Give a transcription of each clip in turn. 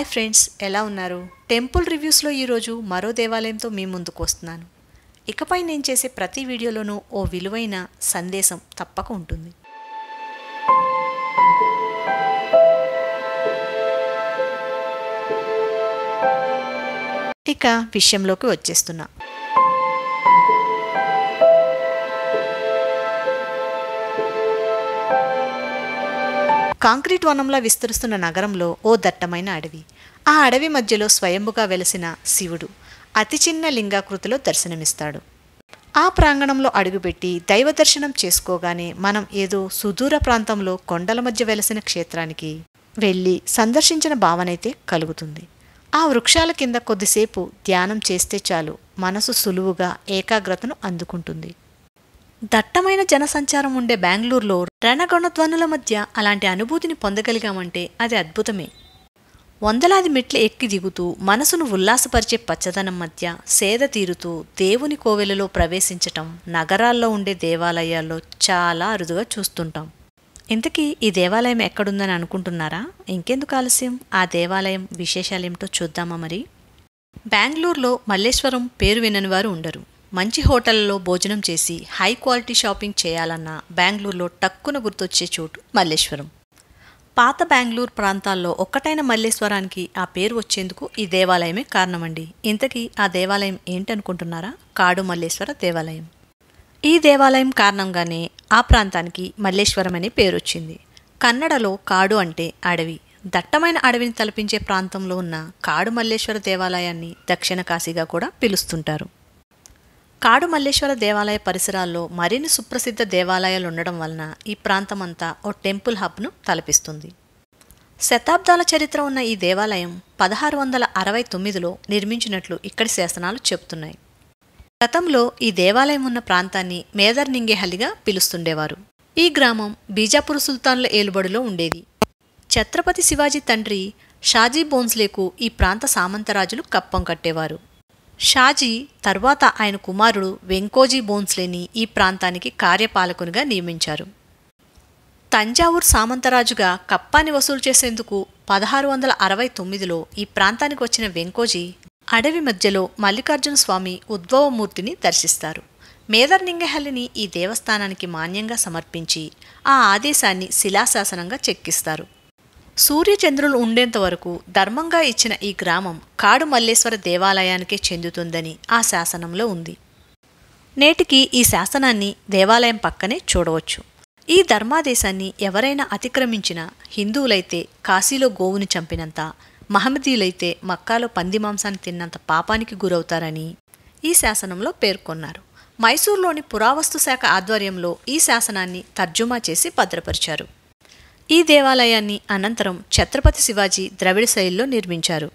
hi friends ఎలా ఉన్నారు temple రివ్యూస్లో ఈరోజు మరో దేవాలయంతో మీ ముందుకు వస్తున్నాను ఇకపై నేను చేసే ప్రతి వీడియోలోనూ ఓ విలువైన సందేశం తప్పక ఉంటుంది ఇక విషయంలోకి వచ్చేస్తున్నా కాంక్రీట్ వనంలా విస్తరిస్తున్న నగరంలో ఓ దట్టమైన అడవి ఆ అడవి మధ్యలో స్వయంభుగా వెలసిన శివుడు అతి చిన్న లింగాకృతిలో దర్శనమిస్తాడు ఆ ప్రాంగణంలో అడుగుపెట్టి దైవ దర్శనం చేసుకోగానే మనం ఏదో సుదూర ప్రాంతంలో కొండల మధ్య వెలసిన క్షేత్రానికి వెళ్ళి సందర్శించిన భావనైతే కలుగుతుంది ఆ వృక్షాల కింద కొద్దిసేపు ధ్యానం చేస్తే చాలు మనసు సులువుగా ఏకాగ్రతను అందుకుంటుంది దట్టమైన జనసంచారం ఉండే బెంగళూరులో రణగొణధ్వనుల మధ్య అలాంటి అనుభూతిని పొందగలిగామంటే అది అద్భుతమే వందలాది మెట్లు ఎక్కి దిగుతూ మనసును ఉల్లాసపరిచే పచ్చదనం మధ్య సేద తీరుతూ దేవుని కోవెలలో ప్రవేశించటం నగరాల్లో ఉండే దేవాలయాల్లో చాలా అరుదుగా చూస్తుంటాం ఇంతకీ ఈ దేవాలయం ఎక్కడుందని అనుకుంటున్నారా ఇంకెందుకు ఆలస్యం ఆ దేవాలయం విశేషాలేమిటో చూద్దామా మరి బెంగళూరులో మల్లేశ్వరం పేరు వినని వారు ఉండరు మంచి హోటళ్లలో భోజనం చేసి హై క్వాలిటీ షాపింగ్ చేయాలన్నా బెంగళూరులో టక్కున గుర్తొచ్చే చోటు మల్లేశ్వరం పాత బెంగళూరు ప్రాంతాల్లో ఒక్కటైన మల్లేశ్వరానికి ఆ పేరు వచ్చేందుకు ఈ దేవాలయమే కారణమండి ఇంతకీ ఆ దేవాలయం ఏంటనుకుంటున్నారా కాడు మల్లేశ్వర దేవాలయం ఈ దేవాలయం కారణంగానే ఆ ప్రాంతానికి మల్లేశ్వరం అనే పేరు వచ్చింది కన్నడలో కాడు అంటే అడవి దట్టమైన అడవిని తలపించే ప్రాంతంలో ఉన్న కాడు మల్లేశ్వర దేవాలయాన్ని దక్షిణ కాశీగా కూడా పిలుస్తుంటారు కాడు మల్లేశ్వర దేవాలయ పరిసరాల్లో మరిన్ని సుప్రసిద్ధ దేవాలయాలు ఉండడం వలన ఈ ప్రాంతమంతా ఓ టెంపుల్ హబ్ను తలపిస్తుంది శతాబ్దాల చరిత్ర ఉన్న ఈ దేవాలయం పదహారు వందల అరవై తొమ్మిదిలో నిర్మించినట్లు ఇక్కడి శాసనాలు చెబుతున్నాయి గతంలో ఈ దేవాలయం ఉన్న ప్రాంతాన్ని మేదర్ నింగేహల్లిగా పిలుస్తుండేవారు ఈ గ్రామం బీజాపూర్ సుల్తాన్ల ఏలుబడిలో ఉండేది ఛత్రపతి శివాజీ తండ్రి షాజీ బోన్స్లేకు ఈ ప్రాంత సామంతరాజులు కప్పం కట్టేవారు షాజీ తర్వాత ఆయన కుమారుడు వెంకోజీ బోన్స్లేని ఈ ప్రాంతానికి కార్యపాలకునిగా నియమించారు తంజావూర్ సామంతరాజుగా కప్పాని వసూలు చేసేందుకు పదహారు వందల అరవై తొమ్మిదిలో ఈ ప్రాంతానికి వచ్చిన వెంకోజీ అడవి మధ్యలో మల్లికార్జున స్వామి ఉద్భవమూర్తిని దర్శిస్తారు మేదర్నింగహల్లిని ఈ దేవస్థానానికి మాన్యంగా సమర్పించి ఆ ఆదేశాన్ని శిలాశాసనంగా చెక్కిస్తారు సూర్యచంద్రులు ఉండేంత వరకు ధర్మంగా ఇచ్చిన ఈ గ్రామం కాడు మల్లేశ్వర దేవాలయానికే చెందుతుందని ఆ శాసనంలో ఉంది నేటికి ఈ శాసనాన్ని దేవాలయం పక్కనే చూడవచ్చు ఈ ధర్మాదేశాన్ని ఎవరైనా అతిక్రమించిన హిందువులైతే కాశీలో గోవుని చంపినంత మహమ్మదీయులైతే మక్కాలో పంది మాంసాన్ని తిన్నంత పాపానికి గురవుతారని ఈ శాసనంలో పేర్కొన్నారు మైసూర్లోని పురావస్తు శాఖ ఆధ్వర్యంలో ఈ శాసనాన్ని తర్జుమా చేసి భద్రపరిచారు ఈ దేవాలయాన్ని అనంతరం ఛత్రపతి శివాజీ ద్రవిడ శైలిలో నిర్మించారు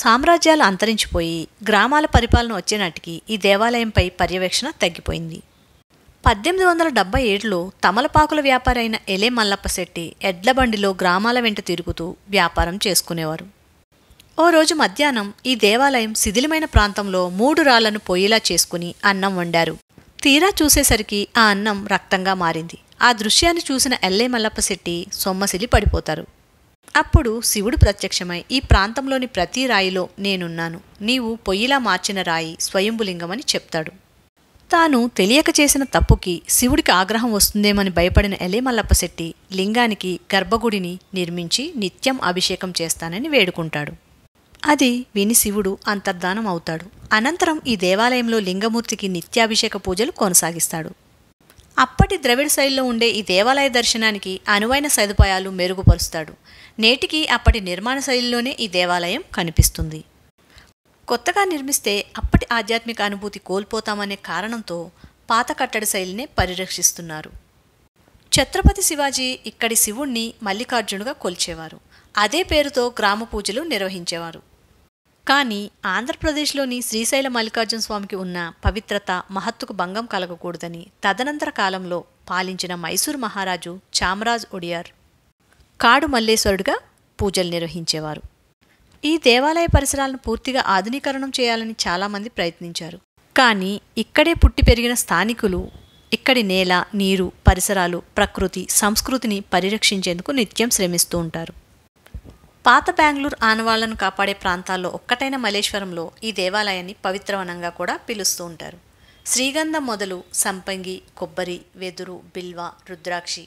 సామ్రాజ్యాలు అంతరించిపోయి గ్రామాల పరిపాలన వచ్చేనాటికి ఈ దేవాలయంపై పర్యవేక్షణ తగ్గిపోయింది పద్దెనిమిది వందల డెబ్బై ఏడులో తమలపాకుల వ్యాపారి అయిన ఎలే మల్లప్ప శెట్టి ఎడ్లబండిలో గ్రామాల వెంట తిరుగుతూ వ్యాపారం చేసుకునేవారు ఓ రోజు మధ్యాహ్నం ఈ దేవాలయం శిథిలమైన ప్రాంతంలో మూడు రాళ్లను పొయ్యిలా చేసుకుని అన్నం వండారు తీరా చూసేసరికి ఆ అన్నం రక్తంగా మారింది ఆ దృశ్యాన్ని చూసిన ఎల్లే మల్లప్పశెట్టి సొమ్మసిలి పడిపోతారు అప్పుడు శివుడు ప్రత్యక్షమై ఈ ప్రాంతంలోని ప్రతి రాయిలో నేనున్నాను నీవు పొయ్యిలా మార్చిన రాయి స్వయంభులింగమని చెప్తాడు తాను తెలియక చేసిన తప్పుకి శివుడికి ఆగ్రహం వస్తుందేమని భయపడిన ఎలేమల్లప్పశెట్టి లింగానికి గర్భగుడిని నిర్మించి నిత్యం అభిషేకం చేస్తానని వేడుకుంటాడు అది విని శివుడు అంతర్ధానం అవుతాడు అనంతరం ఈ దేవాలయంలో లింగమూర్తికి నిత్యాభిషేక పూజలు కొనసాగిస్తాడు అప్పటి ద్రవిడ శైలిలో ఉండే ఈ దేవాలయ దర్శనానికి అనువైన సదుపాయాలు మెరుగుపరుస్తాడు నేటికి అప్పటి నిర్మాణ శైలిలోనే ఈ దేవాలయం కనిపిస్తుంది కొత్తగా నిర్మిస్తే అప్పటి ఆధ్యాత్మిక అనుభూతి కోల్పోతామనే కారణంతో పాత కట్టడ శైలినే పరిరక్షిస్తున్నారు ఛత్రపతి శివాజీ ఇక్కడి శివుణ్ణి మల్లికార్జునుగా కొలిచేవారు అదే పేరుతో గ్రామ పూజలు నిర్వహించేవారు కానీ ఆంధ్రప్రదేశ్లోని శ్రీశైల మల్లికార్జున స్వామికి ఉన్న పవిత్రత మహత్తుకు భంగం కలగకూడదని తదనంతర కాలంలో పాలించిన మైసూరు మహారాజు చామరాజ్ ఒడియార్ కాడు మల్లేశ్వరుడిగా పూజలు నిర్వహించేవారు ఈ దేవాలయ పరిసరాలను పూర్తిగా ఆధునీకరణం చేయాలని చాలామంది ప్రయత్నించారు కానీ ఇక్కడే పుట్టి పెరిగిన స్థానికులు ఇక్కడి నేల నీరు పరిసరాలు ప్రకృతి సంస్కృతిని పరిరక్షించేందుకు నిత్యం శ్రమిస్తూ ఉంటారు పాత బెంగళూరు ఆనవాళ్లను కాపాడే ప్రాంతాల్లో ఒక్కటైన మలేశ్వరంలో ఈ దేవాలయాన్ని పవిత్రవనంగా కూడా పిలుస్తూ ఉంటారు శ్రీగంధం మొదలు సంపంగి కొబ్బరి వెదురు బిల్వ రుద్రాక్షి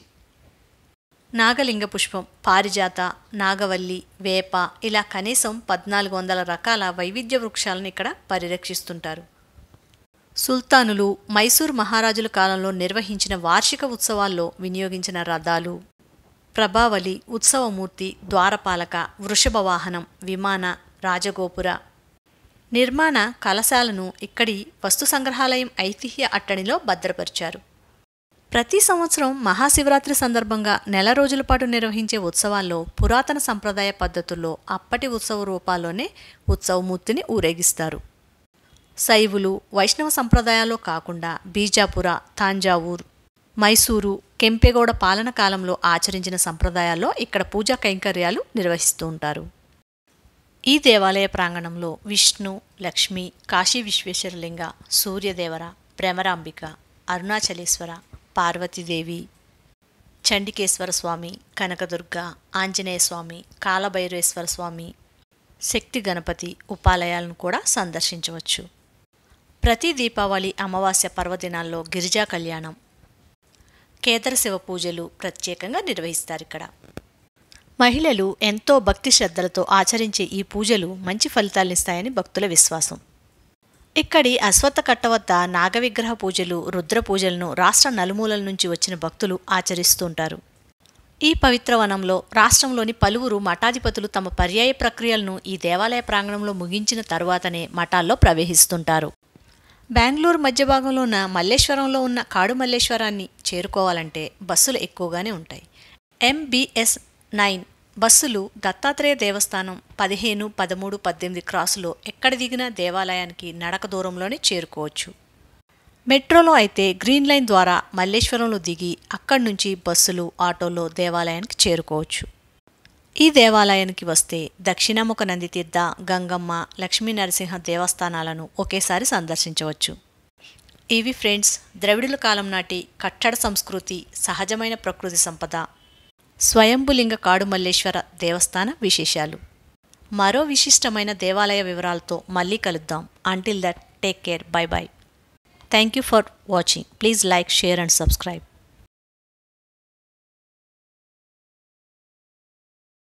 నాగలింగ పుష్పం పారిజాత నాగవల్లి వేప ఇలా కనీసం పద్నాలుగు వందల రకాల వైవిధ్య వృక్షాలను ఇక్కడ పరిరక్షిస్తుంటారు సుల్తానులు మైసూర్ మహారాజుల కాలంలో నిర్వహించిన వార్షిక ఉత్సవాల్లో వినియోగించిన రథాలు ప్రభావలి ఉత్సవమూర్తి ద్వారపాలక వృషభవాహనం విమాన రాజగోపుర నిర్మాణ కలశాలను ఇక్కడి వస్తు సంగ్రహాలయం ఐతిహ్య అట్టడిలో భద్రపరిచారు ప్రతి సంవత్సరం మహాశివరాత్రి సందర్భంగా నెల రోజుల పాటు నిర్వహించే ఉత్సవాల్లో పురాతన సంప్రదాయ పద్ధతుల్లో అప్పటి ఉత్సవ రూపాల్లోనే ఉత్సవమూర్తిని ఊరేగిస్తారు శైవులు వైష్ణవ సంప్రదాయాల్లో కాకుండా బీజాపుర తాంజావూర్ మైసూరు కెంపెగౌడ పాలన కాలంలో ఆచరించిన సంప్రదాయాల్లో ఇక్కడ పూజా కైంకర్యాలు నిర్వహిస్తూ ఉంటారు ఈ దేవాలయ ప్రాంగణంలో విష్ణు లక్ష్మి కాశీ విశ్వేశ్వరలింగ సూర్యదేవర ప్రేమరాంబిక అరుణాచలేశ్వర పార్వతీదేవి చండికేశ్వర స్వామి కనకదుర్గ ఆంజనేయ స్వామి కాలభైరేశ్వర స్వామి శక్తి గణపతి ఉపాలయాలను కూడా సందర్శించవచ్చు ప్రతి దీపావళి అమావాస్య పర్వదినాల్లో గిరిజా కళ్యాణం కేతర శివ పూజలు ప్రత్యేకంగా నిర్వహిస్తారు ఇక్కడ మహిళలు ఎంతో భక్తి శ్రద్ధలతో ఆచరించే ఈ పూజలు మంచి ఫలితాలనిస్తాయని భక్తుల విశ్వాసం ఇక్కడి అశ్వత్థ కట్ట వద్ద నాగవిగ్రహ పూజలు రుద్ర పూజలను రాష్ట్ర నలుమూలల నుంచి వచ్చిన భక్తులు ఆచరిస్తుంటారు ఈ పవిత్ర వనంలో రాష్ట్రంలోని పలువురు మఠాధిపతులు తమ పర్యాయ ప్రక్రియలను ఈ దేవాలయ ప్రాంగణంలో ముగించిన తరువాతనే మఠాల్లో ప్రవేశిస్తుంటారు బెంగళూరు మధ్య భాగంలో ఉన్న మల్లేశ్వరంలో ఉన్న కాడు మల్లేశ్వరాన్ని చేరుకోవాలంటే బస్సులు ఎక్కువగానే ఉంటాయి ఎంబీఎస్ నైన్ బస్సులు దత్తాత్రేయ దేవస్థానం పదిహేను పదమూడు పద్దెనిమిది క్రాసులో ఎక్కడ దిగినా దేవాలయానికి నడక దూరంలోనే చేరుకోవచ్చు మెట్రోలో అయితే గ్రీన్ లైన్ ద్వారా మల్లేశ్వరంలో దిగి అక్కడి నుంచి బస్సులు ఆటోలో దేవాలయానికి చేరుకోవచ్చు ఈ దేవాలయానికి వస్తే దక్షిణముఖ నందితీర్థ గంగమ్మ లక్ష్మీ నరసింహ దేవస్థానాలను ఒకేసారి సందర్శించవచ్చు ఇవి ఫ్రెండ్స్ ద్రవిడుల కాలం నాటి కట్టడ సంస్కృతి సహజమైన ప్రకృతి సంపద స్వయంభులింగ కాడుమల్లేశ్వర దేవస్థాన విశేషాలు మరో విశిష్టమైన దేవాలయ వివరాలతో మళ్ళీ కలుద్దాం until that take care bye bye thank you for watching please like share and subscribe